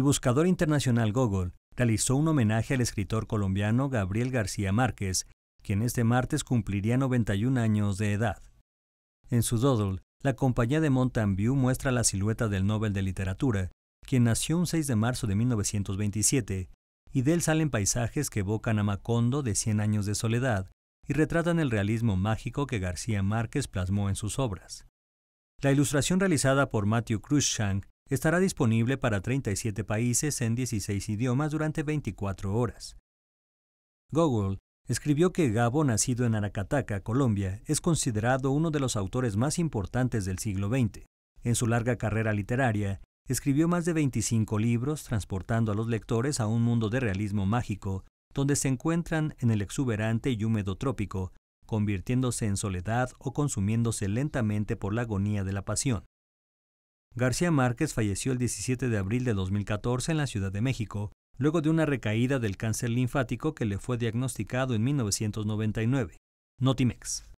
el buscador internacional Google realizó un homenaje al escritor colombiano Gabriel García Márquez, quien este martes cumpliría 91 años de edad. En su Doodle, la compañía de Mountain View muestra la silueta del Nobel de Literatura, quien nació un 6 de marzo de 1927, y de él salen paisajes que evocan a Macondo de 100 años de soledad y retratan el realismo mágico que García Márquez plasmó en sus obras. La ilustración realizada por Matthew Cruikshank Estará disponible para 37 países en 16 idiomas durante 24 horas. Google escribió que Gabo, nacido en Aracataca, Colombia, es considerado uno de los autores más importantes del siglo XX. En su larga carrera literaria, escribió más de 25 libros, transportando a los lectores a un mundo de realismo mágico, donde se encuentran en el exuberante y húmedo trópico, convirtiéndose en soledad o consumiéndose lentamente por la agonía de la pasión. García Márquez falleció el 17 de abril de 2014 en la Ciudad de México, luego de una recaída del cáncer linfático que le fue diagnosticado en 1999. Notimex.